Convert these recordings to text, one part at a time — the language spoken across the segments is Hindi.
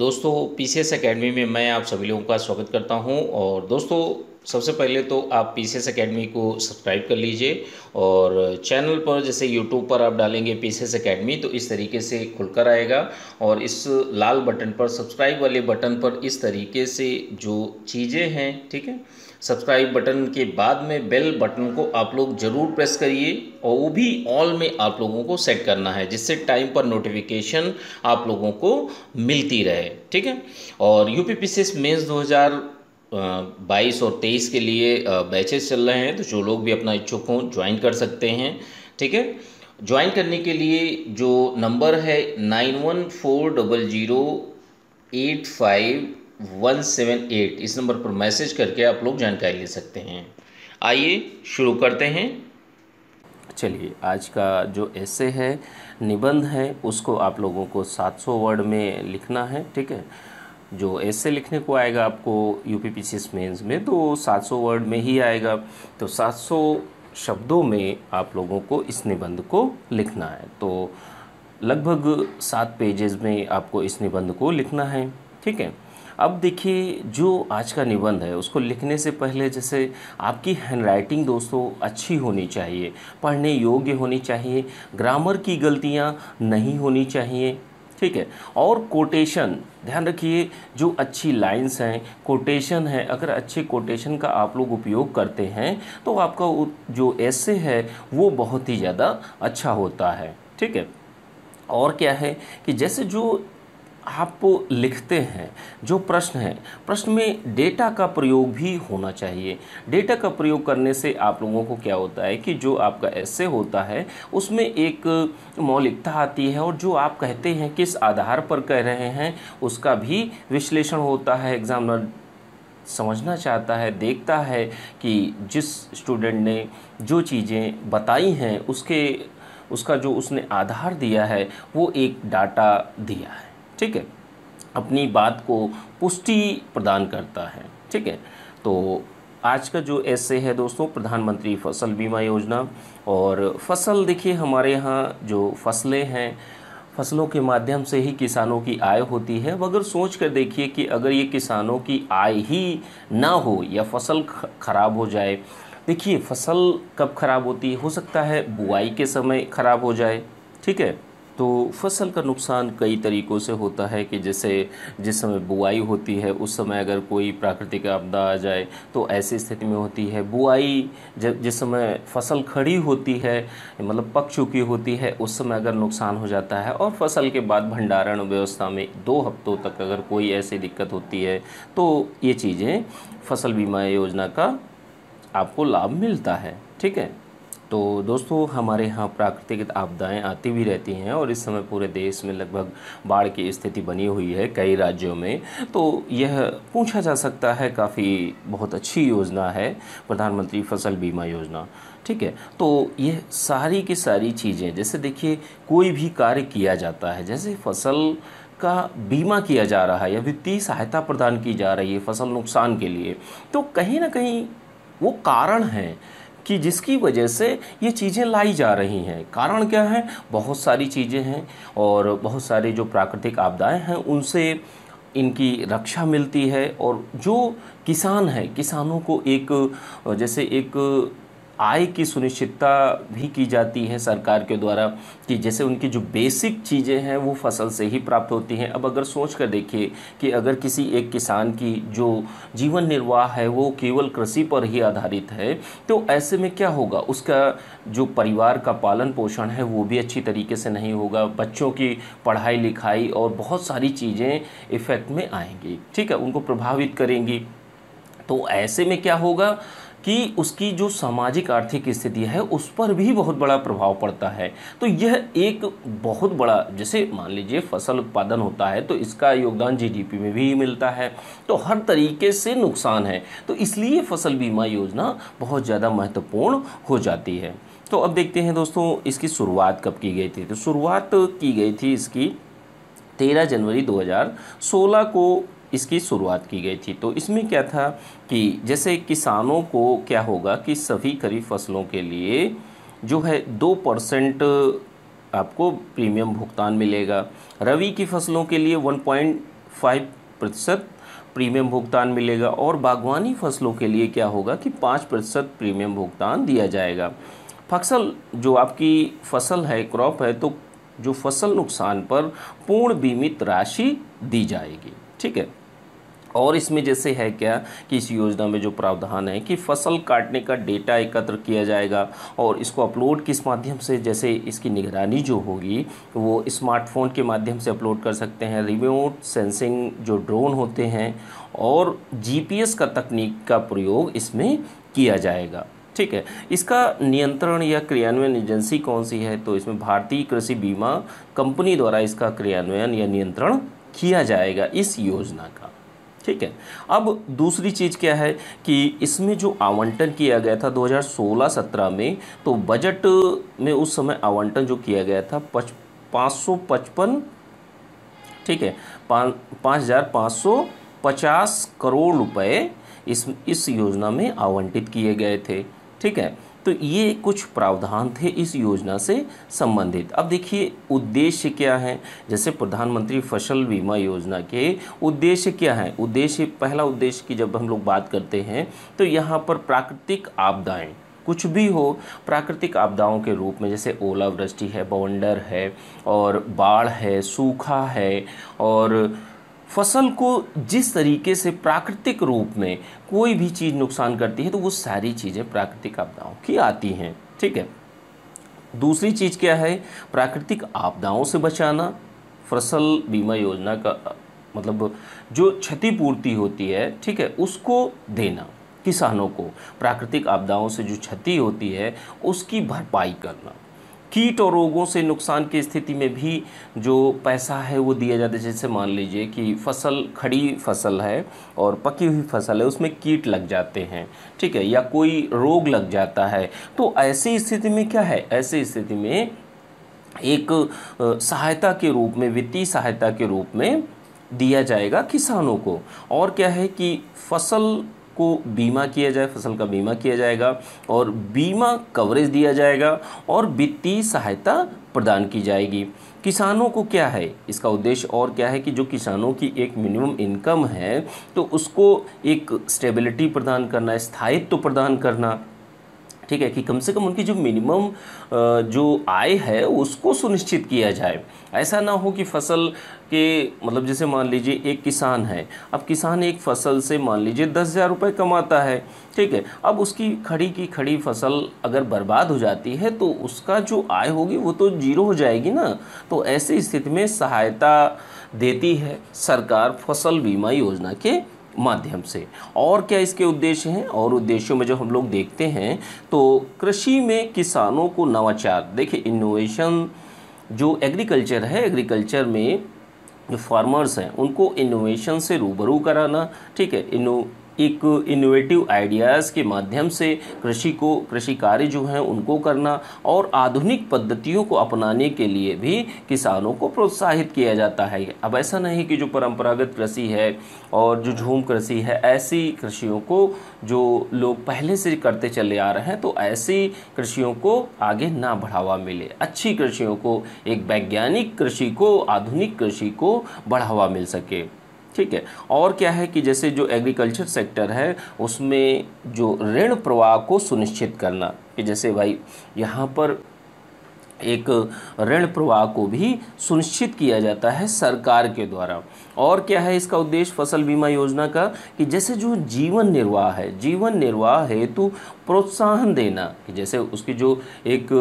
दोस्तों पी सी एस अकेडमी में मैं आप सभी लोगों का स्वागत करता हूं और दोस्तों सबसे पहले तो आप पी सी एस अकेडमी को सब्सक्राइब कर लीजिए और चैनल पर जैसे यूट्यूब पर आप डालेंगे पी सी एस अकेडमी तो इस तरीके से खुलकर आएगा और इस लाल बटन पर सब्सक्राइब वाले बटन पर इस तरीके से जो चीज़ें हैं ठीक है सब्सक्राइब बटन के बाद में बेल बटन को आप लोग ज़रूर प्रेस करिए और वो भी ऑल में आप लोगों को सेट करना है जिससे टाइम पर नोटिफिकेशन आप लोगों को मिलती रहे ठीक है और U P P C S दो हज़ार बाईस और तेईस के लिए बैचेस चल रहे हैं तो जो लोग भी अपना इच्छुक हों ज्वाइन कर सकते हैं ठीक है ज्वाइन करने के लिए जो नंबर है nine one four double zero eight five one seven eight इस नंबर पर मैसेज करके आप लोग जानकारी ले सकते हैं आइए शुरू करते हैं चलिए आज का जो ऐसे है निबंध है उसको आप लोगों को 700 वर्ड में लिखना है ठीक है जो ऐसे लिखने को आएगा आपको यू पी पी मेंस में तो 700 वर्ड में ही आएगा तो 700 शब्दों में आप लोगों को इस निबंध को लिखना है तो लगभग सात पेजेस में आपको इस निबंध को लिखना है ठीक है अब देखिए जो आज का निबंध है उसको लिखने से पहले जैसे आपकी हैंडराइटिंग दोस्तों अच्छी होनी चाहिए पढ़ने योग्य होनी चाहिए ग्रामर की गलतियाँ नहीं होनी चाहिए ठीक है और कोटेशन ध्यान रखिए जो अच्छी लाइंस हैं कोटेशन है अगर अच्छे कोटेशन का आप लोग उपयोग करते हैं तो आपका जो ऐसे है वो बहुत ही ज़्यादा अच्छा होता है ठीक है और क्या है कि जैसे जो आप लिखते हैं जो प्रश्न है प्रश्न में डेटा का प्रयोग भी होना चाहिए डेटा का प्रयोग करने से आप लोगों को क्या होता है कि जो आपका ऐसे होता है उसमें एक मौलिकता आती है और जो आप कहते हैं किस आधार पर कह रहे हैं उसका भी विश्लेषण होता है एग्जामिनर समझना चाहता है देखता है कि जिस स्टूडेंट ने जो चीज़ें बताई हैं उसके उसका जो उसने आधार दिया है वो एक डाटा दिया है ठीक है अपनी बात को पुष्टि प्रदान करता है ठीक है तो आज का जो ऐसे है दोस्तों प्रधानमंत्री फसल बीमा योजना और फसल देखिए हमारे यहाँ जो फसलें हैं फसलों के माध्यम से ही किसानों की आय होती है अगर सोच कर देखिए कि अगर ये किसानों की आय ही ना हो या फसल खराब हो जाए देखिए फसल कब खराब होती है हो सकता है बुआई के समय खराब हो जाए ठीक है तो फसल का नुकसान कई तरीक़ों से होता है कि जैसे जिस समय बुआई होती है उस समय अगर कोई प्राकृतिक आपदा आ जाए तो ऐसी स्थिति में होती है बुआई जब जिस समय फसल खड़ी होती है मतलब पक चुकी होती है उस समय अगर नुकसान हो जाता है और फसल के बाद भंडारण व्यवस्था में दो हफ्तों तक अगर कोई ऐसी दिक्कत होती है तो ये चीज़ें फसल बीमा योजना का आपको लाभ मिलता है ठीक है तो दोस्तों हमारे यहाँ प्राकृतिक आपदाएं आती भी रहती हैं और इस समय पूरे देश में लगभग बाढ़ की स्थिति बनी हुई है कई राज्यों में तो यह पूछा जा सकता है काफ़ी बहुत अच्छी योजना है प्रधानमंत्री फसल बीमा योजना ठीक है तो ये सारी की सारी चीज़ें जैसे देखिए कोई भी कार्य किया जाता है जैसे फसल का बीमा किया जा रहा है या वित्तीय सहायता प्रदान की जा रही है फसल नुकसान के लिए तो कहीं ना कहीं वो कारण हैं कि जिसकी वजह से ये चीज़ें लाई जा रही हैं कारण क्या है बहुत सारी चीज़ें हैं और बहुत सारे जो प्राकृतिक आपदाएं हैं उनसे इनकी रक्षा मिलती है और जो किसान है किसानों को एक जैसे एक आय की सुनिश्चितता भी की जाती है सरकार के द्वारा कि जैसे उनकी जो बेसिक चीज़ें हैं वो फसल से ही प्राप्त होती हैं अब अगर सोच कर देखिए कि अगर किसी एक किसान की जो जीवन निर्वाह है वो केवल कृषि पर ही आधारित है तो ऐसे में क्या होगा उसका जो परिवार का पालन पोषण है वो भी अच्छी तरीके से नहीं होगा बच्चों की पढ़ाई लिखाई और बहुत सारी चीज़ें इफ़ेक्ट में आएंगी ठीक है उनको प्रभावित करेंगी तो ऐसे में क्या होगा कि उसकी जो सामाजिक आर्थिक स्थिति है उस पर भी बहुत बड़ा प्रभाव पड़ता है तो यह एक बहुत बड़ा जैसे मान लीजिए फसल उत्पादन होता है तो इसका योगदान जीडीपी में भी मिलता है तो हर तरीके से नुकसान है तो इसलिए फसल बीमा योजना बहुत ज़्यादा महत्वपूर्ण हो जाती है तो अब देखते हैं दोस्तों इसकी शुरुआत कब की गई थी तो शुरुआत की गई थी इसकी तेरह जनवरी 2016 को इसकी शुरुआत की गई थी तो इसमें क्या था कि जैसे किसानों को क्या होगा कि सभी खरीफ फसलों के लिए जो है दो परसेंट आपको प्रीमियम भुगतान मिलेगा रवि की फसलों के लिए वन पॉइंट फाइव प्रतिशत प्रीमियम भुगतान मिलेगा और बागवानी फसलों के लिए क्या होगा कि पाँच प्रतिशत प्रीमियम भुगतान दिया जाएगा फसल जो आपकी फसल है क्रॉप है तो जो फसल नुकसान पर पूर्ण बीमित राशि दी जाएगी ठीक है और इसमें जैसे है क्या कि इस योजना में जो प्रावधान है कि फसल काटने का डेटा एकत्र किया जाएगा और इसको अपलोड किस माध्यम से जैसे इसकी निगरानी जो होगी वो स्मार्टफोन के माध्यम से अपलोड कर सकते हैं रिमोट सेंसिंग जो ड्रोन होते हैं और जीपीएस का तकनीक का प्रयोग इसमें किया जाएगा ठीक है इसका नियंत्रण या क्रियान्वयन एजेंसी कौन सी है तो इसमें भारतीय कृषि बीमा कंपनी द्वारा इसका क्रियान्वयन या नियंत्रण किया जाएगा इस योजना का ठीक है अब दूसरी चीज़ क्या है कि इसमें जो आवंटन किया गया था 2016-17 में तो बजट में उस समय आवंटन जो किया गया था पच पाँच सौ पचपन ठीक है पाँच हज़ार पाँच सौ पचास करोड़ रुपए इस इस योजना में आवंटित किए गए थे ठीक है तो ये कुछ प्रावधान थे इस योजना से संबंधित अब देखिए उद्देश्य क्या है जैसे प्रधानमंत्री फसल बीमा योजना के उद्देश्य क्या है उद्देश्य पहला उद्देश्य की जब हम लोग बात करते हैं तो यहाँ पर प्राकृतिक आपदाएं कुछ भी हो प्राकृतिक आपदाओं के रूप में जैसे ओलावृष्टि है बवंडर है और बाढ़ है सूखा है और फसल को जिस तरीके से प्राकृतिक रूप में कोई भी चीज़ नुकसान करती है तो वो सारी चीज़ें प्राकृतिक आपदाओं की आती हैं ठीक है दूसरी चीज़ क्या है प्राकृतिक आपदाओं से बचाना फसल बीमा योजना का मतलब जो क्षतिपूर्ति होती है ठीक है उसको देना किसानों को प्राकृतिक आपदाओं से जो क्षति होती है उसकी भरपाई करना कीट और रोगों से नुकसान की स्थिति में भी जो पैसा है वो दिया जाता है जैसे मान लीजिए कि फसल खड़ी फसल है और पकी हुई फसल है उसमें कीट लग जाते हैं ठीक है या कोई रोग लग जाता है तो ऐसी स्थिति में क्या है ऐसी स्थिति में एक सहायता के रूप में वित्तीय सहायता के रूप में दिया जाएगा किसानों को और क्या है कि फसल को बीमा किया जाए फसल का बीमा किया जाएगा और बीमा कवरेज दिया जाएगा और वित्तीय सहायता प्रदान की जाएगी किसानों को क्या है इसका उद्देश्य और क्या है कि जो किसानों की एक मिनिमम इनकम है तो उसको एक स्टेबिलिटी प्रदान करना स्थायित्व तो प्रदान करना ठीक है कि कम से कम उनकी जो मिनिमम जो आय है उसको सुनिश्चित किया जाए ऐसा ना हो कि फसल के मतलब जैसे मान लीजिए एक किसान है अब किसान एक फसल से मान लीजिए दस हज़ार रुपये कमाता है ठीक है अब उसकी खड़ी की खड़ी फसल अगर बर्बाद हो जाती है तो उसका जो आय होगी वो तो जीरो हो जाएगी ना तो ऐसी स्थिति में सहायता देती है सरकार फसल बीमा योजना के माध्यम से और क्या इसके उद्देश्य हैं और उद्देश्यों में जब हम लोग देखते हैं तो कृषि में किसानों को नवाचार देखिए इनोवेशन जो एग्रीकल्चर है एग्रीकल्चर में जो फार्मर्स हैं उनको इनोवेशन से रूबरू कराना ठीक है इनो एक इनोवेटिव आइडियाज़ के माध्यम से कृषि को कृषि कार्य जो हैं उनको करना और आधुनिक पद्धतियों को अपनाने के लिए भी किसानों को प्रोत्साहित किया जाता है अब ऐसा नहीं कि जो परंपरागत कृषि है और जो झूम कृषि है ऐसी कृषियों को जो लोग पहले से करते चले आ रहे हैं तो ऐसी कृषियों को आगे ना बढ़ावा मिले अच्छी कृषियों को एक वैज्ञानिक कृषि को आधुनिक कृषि को बढ़ावा मिल सके ठीक है और क्या है कि जैसे जो एग्रीकल्चर सेक्टर है उसमें जो ऋण प्रवाह को सुनिश्चित करना कि जैसे भाई यहाँ पर एक ऋण प्रवाह को भी सुनिश्चित किया जाता है सरकार के द्वारा और क्या है इसका उद्देश्य फसल बीमा योजना का कि जैसे जो जीवन निर्वाह है जीवन निर्वाह हेतु प्रोत्साहन देना कि जैसे उसकी जो एक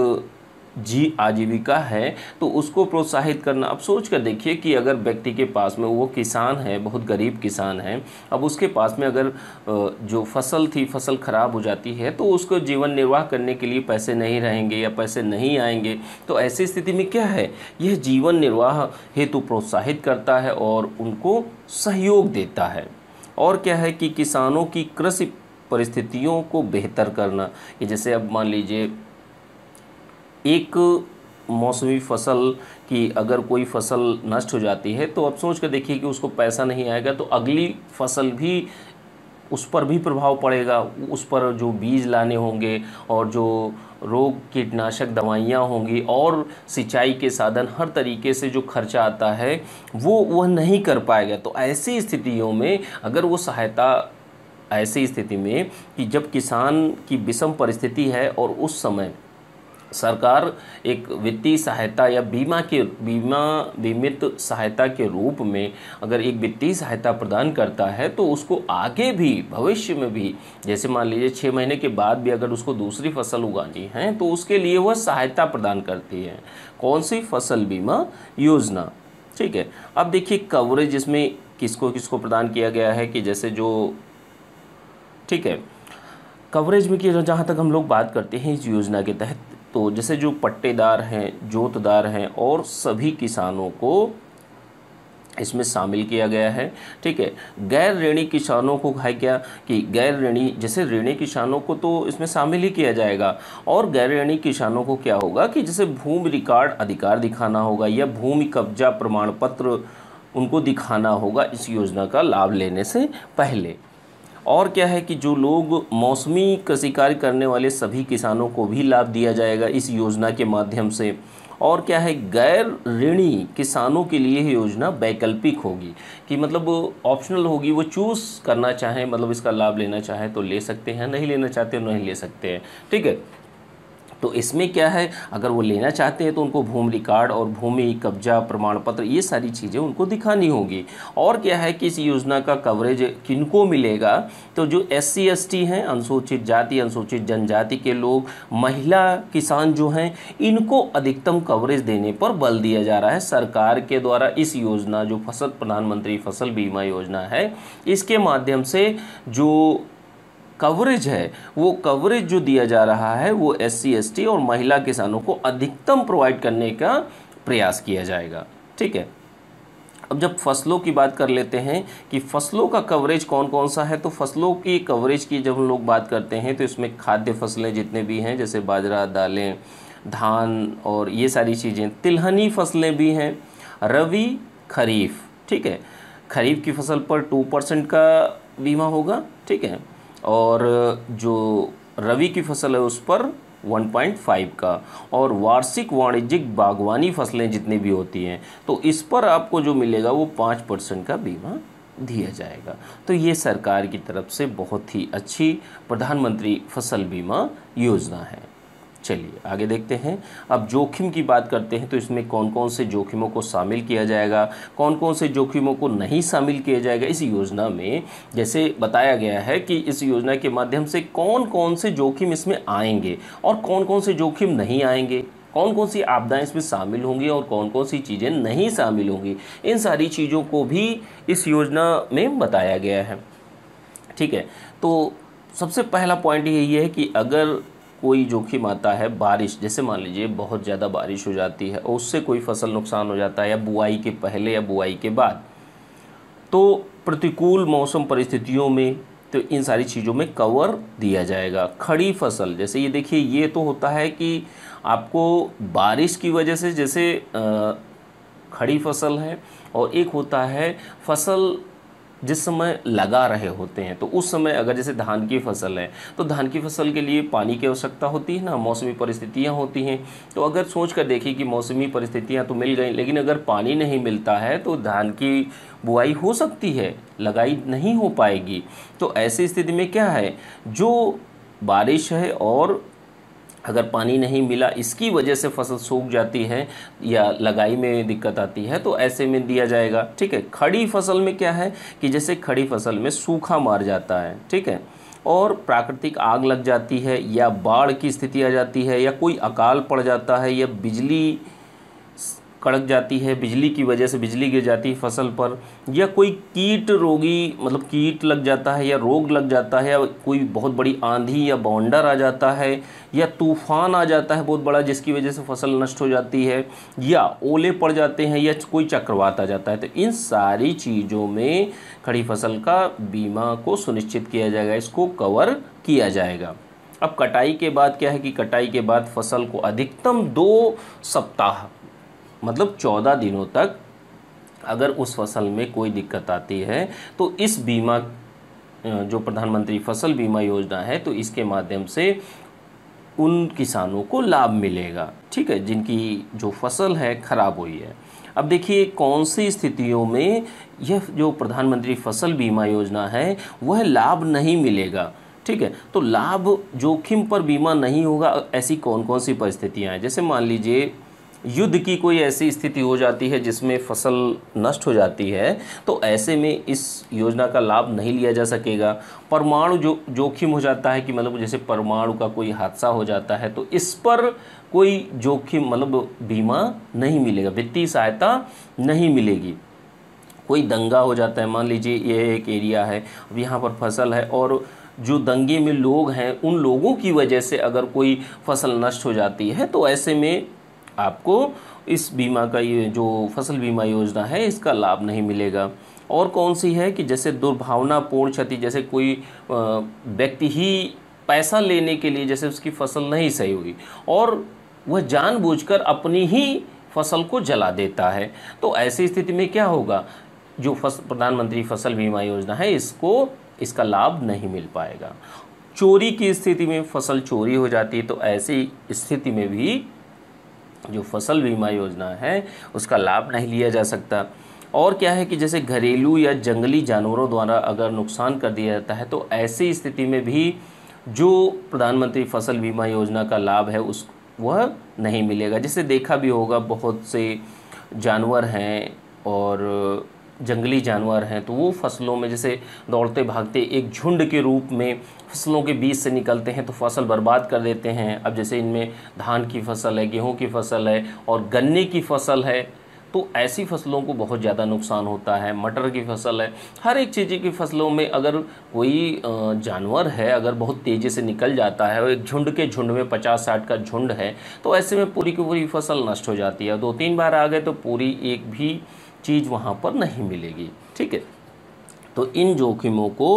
जी आजीविका है तो उसको प्रोत्साहित करना अब सोच कर देखिए कि अगर व्यक्ति के पास में वो किसान है बहुत गरीब किसान है अब उसके पास में अगर जो फसल थी फसल ख़राब हो जाती है तो उसको जीवन निर्वाह करने के लिए पैसे नहीं रहेंगे या पैसे नहीं आएंगे तो ऐसी स्थिति में क्या है यह जीवन निर्वाह हेतु प्रोत्साहित करता है और उनको सहयोग देता है और क्या है कि किसानों की कृषि परिस्थितियों को बेहतर करना जैसे अब मान लीजिए एक मौसमी फसल की अगर कोई फसल नष्ट हो जाती है तो अब सोच कर देखिए कि उसको पैसा नहीं आएगा तो अगली फसल भी उस पर भी प्रभाव पड़ेगा उस पर जो बीज लाने होंगे और जो रोग कीटनाशक दवाइयाँ होंगी और सिंचाई के साधन हर तरीके से जो खर्चा आता है वो वह नहीं कर पाएगा तो ऐसी स्थितियों में अगर वो सहायता ऐसी स्थिति में कि जब किसान की विषम परिस्थिति है और उस समय सरकार एक वित्तीय सहायता या बीमा के बीमा बीमित सहायता के रूप में अगर एक वित्तीय सहायता प्रदान करता है तो उसको आगे भी भविष्य में भी जैसे मान लीजिए छः महीने के बाद भी अगर उसको दूसरी फसल उगानी है तो उसके लिए वह सहायता प्रदान करती है कौन सी फसल बीमा योजना ठीक है अब देखिए कवरेज इसमें किसको किसको प्रदान किया गया है कि जैसे जो ठीक है कवरेज में कि जहाँ तक हम लोग बात करते हैं इस योजना के तहत तो जैसे जो पट्टेदार हैं जोतदार हैं और सभी किसानों को इसमें शामिल किया गया है ठीक है गैर ऋणी किसानों को है क्या कि गैर ऋणी जैसे ऋणी किसानों को तो इसमें शामिल ही किया जाएगा और गैर ऋणी किसानों को क्या होगा कि जैसे भूमि रिकॉर्ड अधिकार दिखाना होगा या भूमि कब्जा प्रमाण पत्र उनको दिखाना होगा इस योजना का लाभ लेने से पहले और क्या है कि जो लोग मौसमी कृषि कार्य करने वाले सभी किसानों को भी लाभ दिया जाएगा इस योजना के माध्यम से और क्या है गैर ऋणी किसानों के लिए योजना वैकल्पिक होगी कि मतलब ऑप्शनल होगी वो चूज़ करना चाहें मतलब इसका लाभ लेना चाहें तो ले सकते हैं नहीं लेना चाहते तो नहीं ले सकते हैं ठीक है तो इसमें क्या है अगर वो लेना चाहते हैं तो उनको भूमि रिकॉर्ड और भूमि कब्जा प्रमाण पत्र ये सारी चीज़ें उनको दिखानी होगी और क्या है कि इस योजना का कवरेज किनको मिलेगा तो जो एस सी हैं अनुसूचित जाति अनुसूचित जनजाति के लोग महिला किसान जो हैं इनको अधिकतम कवरेज देने पर बल दिया जा रहा है सरकार के द्वारा इस योजना जो फसल प्रधानमंत्री फसल बीमा योजना है इसके माध्यम से जो कवरेज है वो कवरेज जो दिया जा रहा है वो एस सी एस टी और महिला किसानों को अधिकतम प्रोवाइड करने का प्रयास किया जाएगा ठीक है अब जब फसलों की बात कर लेते हैं कि फसलों का कवरेज कौन कौन सा है तो फसलों की कवरेज की जब हम लोग बात करते हैं तो इसमें खाद्य फसलें जितने भी हैं जैसे बाजरा दालें धान और ये सारी चीज़ें तिलहनी फसलें भी हैं रवि खरीफ ठीक है खरीफ की फसल पर टू परसेंट का बीमा होगा ठीक है और जो रवि की फसल है उस पर 1.5 का और वार्षिक वाणिज्यिक बागवानी फसलें जितनी भी होती हैं तो इस पर आपको जो मिलेगा वो पाँच परसेंट का बीमा दिया जाएगा तो ये सरकार की तरफ से बहुत ही अच्छी प्रधानमंत्री फसल बीमा योजना है चलिए आगे देखते हैं अब जोखिम की बात करते हैं तो इसमें कौन कौन से जोखिमों को शामिल किया जाएगा कौन कौन से जोखिमों को नहीं शामिल किया जाएगा इस योजना में जैसे बताया गया है कि इस योजना के माध्यम से कौन कौन से जोखिम इसमें आएंगे और कौन कौन से जोखिम नहीं आएंगे कौन कौन सी आपदाएं इसमें शामिल होंगी और कौन कौन सी चीज़ें नहीं शामिल होंगी इन सारी चीज़ों को भी इस योजना में बताया गया है ठीक है तो सबसे पहला पॉइंट यही है कि अगर कोई जोखिम आता है बारिश जैसे मान लीजिए बहुत ज़्यादा बारिश हो जाती है और उससे कोई फसल नुकसान हो जाता है या बुआई के पहले या बुआई के बाद तो प्रतिकूल मौसम परिस्थितियों में तो इन सारी चीज़ों में कवर दिया जाएगा खड़ी फसल जैसे ये देखिए ये तो होता है कि आपको बारिश की वजह से जैसे आ, खड़ी फसल है और एक होता है फसल जिस समय लगा रहे होते हैं तो उस समय अगर जैसे धान की फसल है तो धान की फसल के लिए पानी की आवश्यकता होती है ना मौसमी परिस्थितियाँ होती हैं तो अगर सोच कर देखिए कि मौसमी परिस्थितियाँ तो मिल गई लेकिन अगर पानी नहीं मिलता है तो धान की बुआई हो सकती है लगाई नहीं हो पाएगी तो ऐसी स्थिति में क्या है जो बारिश है और अगर पानी नहीं मिला इसकी वजह से फसल सूख जाती है या लगाई में दिक्कत आती है तो ऐसे में दिया जाएगा ठीक है खड़ी फसल में क्या है कि जैसे खड़ी फसल में सूखा मार जाता है ठीक है और प्राकृतिक आग लग जाती है या बाढ़ की स्थिति आ जाती है या कोई अकाल पड़ जाता है या बिजली कड़क जाती है बिजली की वजह से बिजली गिर जाती है फसल पर या कोई कीट रोगी मतलब कीट लग जाता है या रोग लग जाता है या कोई बहुत बड़ी आंधी या बाउंडर आ जाता है या तूफान आ जाता है बहुत बड़ा जिसकी वजह से फसल नष्ट हो जाती है या ओले पड़ जाते हैं या कोई चक्रवात आ जाता है तो इन सारी चीज़ों में खड़ी फसल का बीमा को सुनिश्चित किया जाएगा इसको कवर किया जाएगा अब कटाई के बाद क्या है कि कटाई के बाद फसल को अधिकतम दो सप्ताह मतलब चौदह दिनों तक अगर उस फसल में कोई दिक्कत आती है तो इस बीमा जो प्रधानमंत्री फसल बीमा योजना है तो इसके माध्यम से उन किसानों को लाभ मिलेगा ठीक है जिनकी जो फसल है ख़राब हुई है अब देखिए कौन सी स्थितियों में यह जो प्रधानमंत्री फसल बीमा योजना है वह लाभ नहीं मिलेगा ठीक है तो लाभ जोखिम पर बीमा नहीं होगा ऐसी कौन कौन सी परिस्थितियाँ हैं जैसे मान लीजिए युद्ध की कोई ऐसी स्थिति हो जाती है जिसमें फसल नष्ट हो जाती है तो ऐसे में इस योजना का लाभ नहीं लिया जा सकेगा परमाणु जो जोखिम हो जाता है कि मतलब जैसे परमाणु का कोई हादसा हो जाता है तो इस पर कोई जोखिम मतलब बीमा नहीं मिलेगा वित्तीय सहायता नहीं मिलेगी कोई दंगा हो जाता है मान लीजिए ये एक एरिया है अब यहाँ पर फसल है और जो दंगे में लोग हैं उन लोगों की वजह से अगर कोई फसल नष्ट हो जाती है तो ऐसे में आपको इस बीमा का ये जो फसल बीमा योजना है इसका लाभ नहीं मिलेगा और कौन सी है कि जैसे दुर्भावनापूर्ण क्षति जैसे कोई व्यक्ति ही पैसा लेने के लिए जैसे उसकी फसल नहीं सही हुई और वह जानबूझकर अपनी ही फसल को जला देता है तो ऐसी स्थिति में क्या होगा जो फस प्रधानमंत्री फसल बीमा योजना है इसको इसका लाभ नहीं मिल पाएगा चोरी की स्थिति में फसल चोरी हो जाती है तो ऐसी स्थिति में भी जो फसल बीमा योजना है उसका लाभ नहीं लिया जा सकता और क्या है कि जैसे घरेलू या जंगली जानवरों द्वारा अगर नुकसान कर दिया जाता है तो ऐसी स्थिति में भी जो प्रधानमंत्री फसल बीमा योजना का लाभ है उस वह नहीं मिलेगा जैसे देखा भी होगा बहुत से जानवर हैं और जंगली जानवर हैं तो वो फसलों में जैसे दौड़ते भागते एक झुंड के रूप में फसलों के बीज से निकलते हैं तो फसल बर्बाद कर देते हैं अब जैसे इनमें धान की फसल है गेहूँ की फसल है और गन्ने की फसल है तो ऐसी फसलों को बहुत ज़्यादा नुकसान होता है मटर की फसल है हर एक चीज़ की फसलों में अगर कोई जानवर है अगर बहुत तेज़ी से निकल जाता है और एक झुंड के झुंड में पचास साठ का झुंड है तो ऐसे में पूरी की पूरी फसल नष्ट हो जाती है दो तीन बार आ गए तो पूरी एक भी चीज़ वहाँ पर नहीं मिलेगी ठीक है तो इन जोखिमों को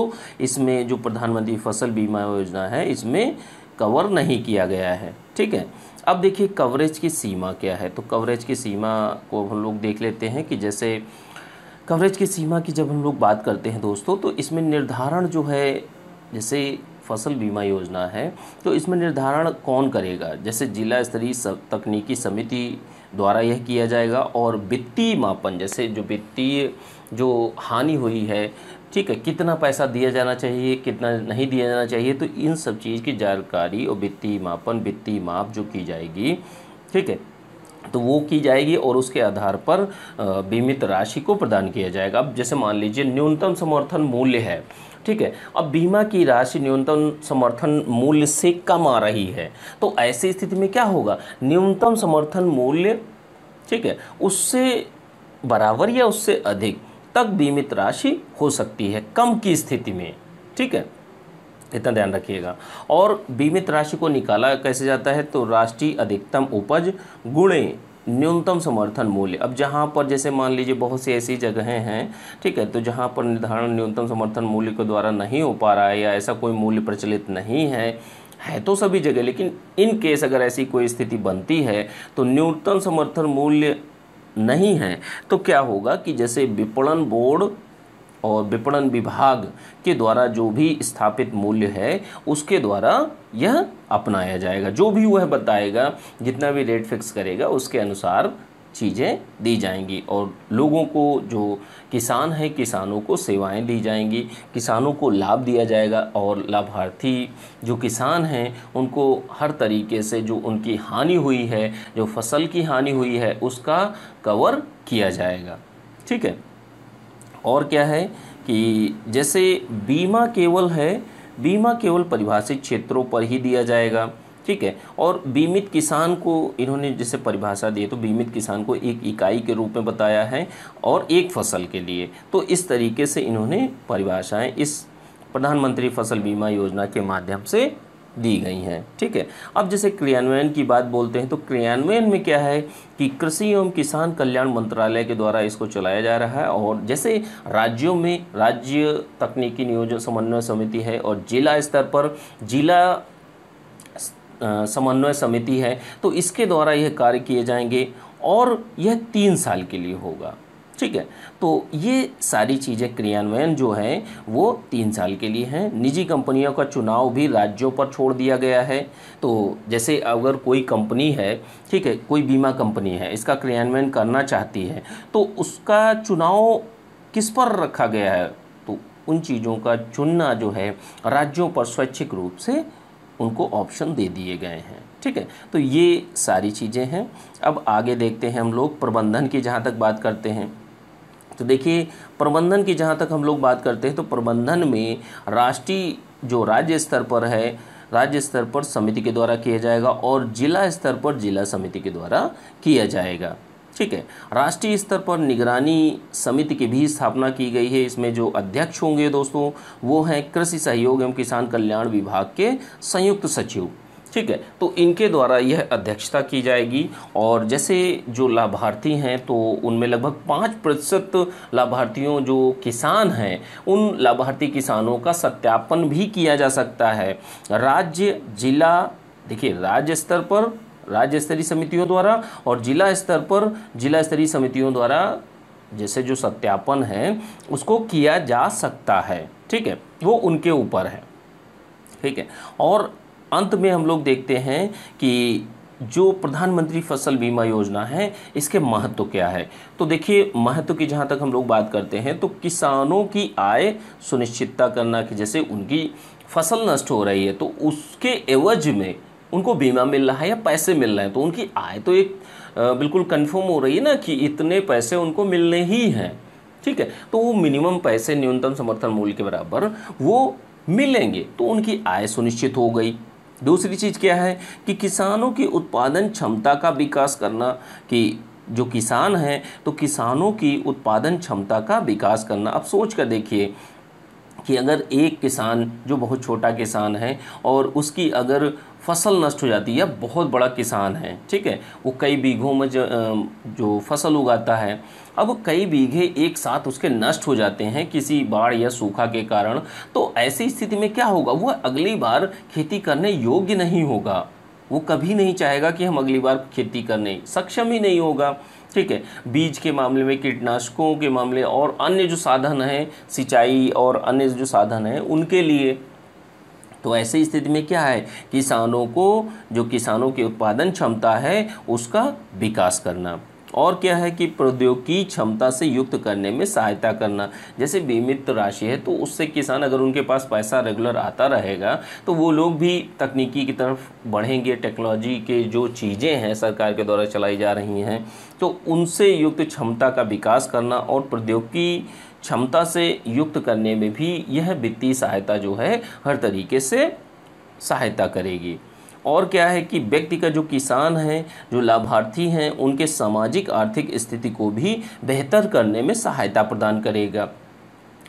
इसमें जो प्रधानमंत्री फसल बीमा योजना है इसमें कवर नहीं किया गया है ठीक है अब देखिए कवरेज की सीमा क्या है तो कवरेज की सीमा को हम लोग देख लेते हैं कि जैसे कवरेज की सीमा की जब हम लोग बात करते हैं दोस्तों तो इसमें निर्धारण जो है जैसे फसल बीमा योजना है तो इसमें निर्धारण कौन करेगा जैसे जिला स्तरीय तकनीकी समिति द्वारा यह किया जाएगा और वित्तीय मापन जैसे जो वित्तीय जो हानि हुई है ठीक है कितना पैसा दिया जाना चाहिए कितना नहीं दिया जाना चाहिए तो इन सब चीज़ की जानकारी और वित्तीय मापन वित्तीय माप जो की जाएगी ठीक है तो वो की जाएगी और उसके आधार पर बीमित राशि को प्रदान किया जाएगा अब जैसे मान लीजिए न्यूनतम समर्थन मूल्य है ठीक है अब बीमा की राशि न्यूनतम समर्थन मूल्य से कम आ रही है तो ऐसी स्थिति में क्या होगा न्यूनतम समर्थन मूल्य ठीक है उससे बराबर या उससे अधिक तक बीमित राशि हो सकती है कम की स्थिति में ठीक है इतना ध्यान रखिएगा और बीमित राशि को निकाला कैसे जाता है तो राष्ट्रीय अधिकतम उपज गुणे न्यूनतम समर्थन मूल्य अब जहाँ पर जैसे मान लीजिए बहुत सी ऐसी जगहें हैं ठीक है तो जहाँ पर निर्धारण न्यूनतम समर्थन मूल्य के द्वारा नहीं हो पा रहा है या ऐसा कोई मूल्य प्रचलित नहीं है है तो सभी जगह लेकिन इन केस अगर ऐसी कोई स्थिति बनती है तो न्यूनतम समर्थन मूल्य नहीं है तो क्या होगा कि जैसे विपणन बोर्ड और विपणन विभाग के द्वारा जो भी स्थापित मूल्य है उसके द्वारा यह अपनाया जाएगा जो भी वह बताएगा जितना भी रेट फिक्स करेगा उसके अनुसार चीज़ें दी जाएंगी और लोगों को जो किसान है किसानों को सेवाएं दी जाएंगी किसानों को लाभ दिया जाएगा और लाभार्थी जो किसान हैं उनको हर तरीके से जो उनकी हानि हुई है जो फसल की हानि हुई है उसका कवर किया जाएगा ठीक है और क्या है कि जैसे बीमा केवल है बीमा केवल परिभाषित क्षेत्रों पर ही दिया जाएगा ठीक है और बीमित किसान को इन्होंने जैसे परिभाषा दी तो बीमित किसान को एक इकाई के रूप में बताया है और एक फसल के लिए तो इस तरीके से इन्होंने परिभाषाएं इस प्रधानमंत्री फसल बीमा योजना के माध्यम से दी गई हैं ठीक है अब जैसे क्रियान्वयन की बात बोलते हैं तो क्रियान्वयन में क्या है कि कृषि एवं किसान कल्याण मंत्रालय के द्वारा इसको चलाया जा रहा है और जैसे राज्यों में राज्य तकनीकी नियोजन समन्वय समिति है और जिला स्तर पर जिला समन्वय समिति है तो इसके द्वारा यह कार्य किए जाएंगे और यह तीन साल के लिए होगा ठीक है तो ये सारी चीज़ें क्रियान्वयन जो है वो तीन साल के लिए हैं निजी कंपनियों का चुनाव भी राज्यों पर छोड़ दिया गया है तो जैसे अगर कोई कंपनी है ठीक है कोई बीमा कंपनी है इसका क्रियान्वयन करना चाहती है तो उसका चुनाव किस पर रखा गया है तो उन चीज़ों का चुनना जो है राज्यों पर स्वैच्छिक रूप से उनको ऑप्शन दे दिए गए हैं ठीक है तो ये सारी चीज़ें हैं अब आगे देखते हैं हम लोग प्रबंधन की जहाँ तक बात करते हैं तो देखिए प्रबंधन की जहाँ तक हम लोग बात करते हैं तो प्रबंधन में राष्ट्रीय जो राज्य स्तर पर है राज्य स्तर पर समिति के द्वारा किया जाएगा और जिला स्तर पर जिला समिति के द्वारा किया जाएगा ठीक है राष्ट्रीय स्तर पर निगरानी समिति की भी स्थापना की गई है इसमें जो अध्यक्ष होंगे दोस्तों वो हैं कृषि सहयोग एवं किसान कल्याण विभाग के संयुक्त सचिव ठीक है तो इनके द्वारा यह अध्यक्षता की जाएगी और जैसे जो लाभार्थी हैं तो उनमें लगभग पाँच प्रतिशत लाभार्थियों जो किसान हैं उन लाभार्थी किसानों का सत्यापन भी किया जा सकता है राज्य जिला देखिए राज्य स्तर पर राज्य स्तरीय समितियों द्वारा और जिला स्तर पर जिला स्तरीय समितियों द्वारा जैसे जो सत्यापन है उसको किया जा सकता है ठीक है वो उनके ऊपर है ठीक है और अंत में हम लोग देखते हैं कि जो प्रधानमंत्री फसल बीमा योजना है इसके महत्व तो क्या है तो देखिए महत्व की जहाँ तक हम लोग बात करते हैं तो किसानों की आय सुनिश्चितता करना कि जैसे उनकी फसल नष्ट हो रही है तो उसके एवज में उनको बीमा मिल रहा है या पैसे मिल रहे हैं तो उनकी आय तो एक बिल्कुल कंफर्म हो रही है ना कि इतने पैसे उनको मिलने ही हैं ठीक है तो वो मिनिमम पैसे न्यूनतम समर्थन मूल्य के बराबर वो मिलेंगे तो उनकी आय सुनिश्चित हो गई दूसरी चीज़ क्या है कि किसानों की उत्पादन क्षमता का विकास करना कि जो किसान हैं तो किसानों की उत्पादन क्षमता का विकास करना अब सोच कर देखिए कि अगर एक किसान जो बहुत छोटा किसान है और उसकी अगर फसल नष्ट हो जाती है या बहुत बड़ा किसान है ठीक है वो कई बीघों में जो जो फसल उगाता है अब कई बीघे एक साथ उसके नष्ट हो जाते हैं किसी बाढ़ या सूखा के कारण तो ऐसी स्थिति में क्या होगा वह अगली बार खेती करने योग्य नहीं होगा वो कभी नहीं चाहेगा कि हम अगली बार खेती करने सक्षम ही नहीं होगा ठीक है बीज के मामले में कीटनाशकों के मामले और अन्य जो साधन हैं सिंचाई और अन्य जो साधन हैं उनके लिए तो ऐसे स्थिति में क्या है किसानों को जो किसानों की उत्पादन क्षमता है उसका विकास करना और क्या है कि प्रौद्योगिकी क्षमता से युक्त करने में सहायता करना जैसे बीमित राशि है तो उससे किसान अगर उनके पास पैसा रेगुलर आता रहेगा तो वो लोग भी तकनीकी की तरफ बढ़ेंगे टेक्नोलॉजी के जो चीज़ें हैं सरकार के द्वारा चलाई जा रही हैं तो उनसे युक्त क्षमता का विकास करना और प्रौद्योगिकी क्षमता से युक्त करने में भी यह वित्तीय सहायता जो है हर तरीके से सहायता करेगी और क्या है कि व्यक्ति का जो किसान है जो लाभार्थी हैं उनके सामाजिक आर्थिक स्थिति को भी बेहतर करने में सहायता प्रदान करेगा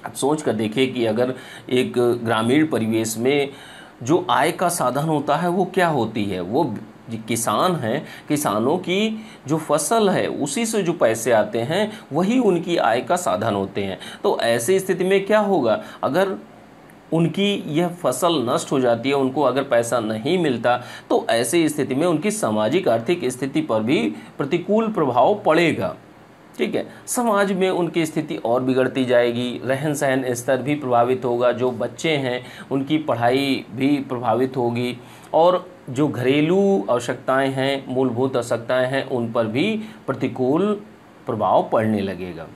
अब सोच कर देखिए कि अगर एक ग्रामीण परिवेश में जो आय का साधन होता है वो क्या होती है वो किसान हैं किसानों की जो फसल है उसी से जो पैसे आते हैं वही उनकी आय का साधन होते हैं तो ऐसे स्थिति में क्या होगा अगर उनकी यह फसल नष्ट हो जाती है उनको अगर पैसा नहीं मिलता तो ऐसी स्थिति में उनकी सामाजिक आर्थिक स्थिति पर भी प्रतिकूल प्रभाव पड़ेगा ठीक है समाज में उनकी स्थिति और बिगड़ती जाएगी रहन सहन स्तर भी प्रभावित होगा जो बच्चे हैं उनकी पढ़ाई भी प्रभावित होगी और जो घरेलू आवश्यकताएं हैं मूलभूत आवश्यकताएं हैं उन पर भी प्रतिकूल प्रभाव पड़ने लगेगा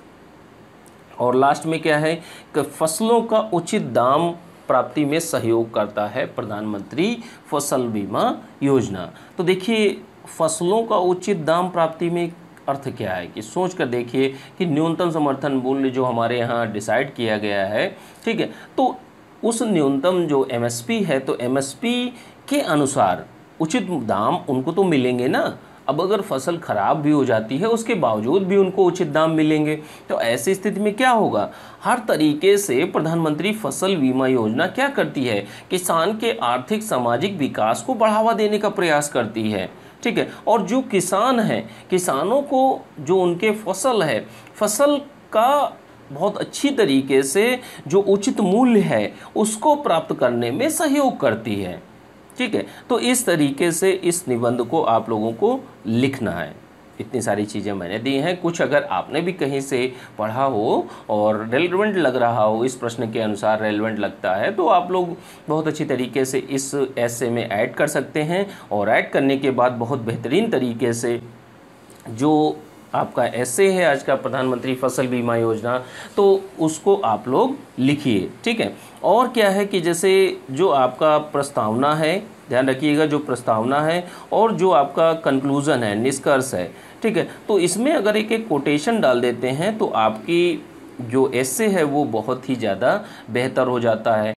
और लास्ट में क्या है कि फसलों का उचित दाम प्राप्ति में सहयोग करता है प्रधानमंत्री फसल बीमा योजना तो देखिए फसलों का उचित दाम प्राप्ति में अर्थ क्या है कि सोच कर देखिए कि न्यूनतम समर्थन मूल्य जो हमारे यहाँ डिसाइड किया गया है ठीक है तो उस न्यूनतम जो एमएसपी है तो एमएसपी के अनुसार उचित दाम उनको तो मिलेंगे ना अब अगर फसल खराब भी हो जाती है उसके बावजूद भी उनको उचित दाम मिलेंगे तो ऐसी स्थिति में क्या होगा हर तरीके से प्रधानमंत्री फसल बीमा योजना क्या करती है किसान के आर्थिक सामाजिक विकास को बढ़ावा देने का प्रयास करती है ठीक है और जो किसान हैं किसानों को जो उनके फसल है फसल का बहुत अच्छी तरीके से जो उचित मूल्य है उसको प्राप्त करने में सहयोग करती है ठीक है तो इस तरीके से इस निबंध को आप लोगों को लिखना है इतनी सारी चीज़ें मैंने दी हैं कुछ अगर आपने भी कहीं से पढ़ा हो और रेलिवेंट लग रहा हो इस प्रश्न के अनुसार रेलिवेंट लगता है तो आप लोग बहुत अच्छी तरीके से इस ऐसे में ऐड कर सकते हैं और ऐड करने के बाद बहुत बेहतरीन तरीके से जो आपका ऐसे है आज का प्रधानमंत्री फसल बीमा योजना तो उसको आप लोग लिखिए ठीक है और क्या है कि जैसे जो आपका प्रस्तावना है ध्यान रखिएगा जो प्रस्तावना है और जो आपका कंक्लूज़न है निष्कर्ष है ठीक है तो इसमें अगर एक एक कोटेशन डाल देते हैं तो आपकी जो ऐसे है वो बहुत ही ज़्यादा बेहतर हो जाता है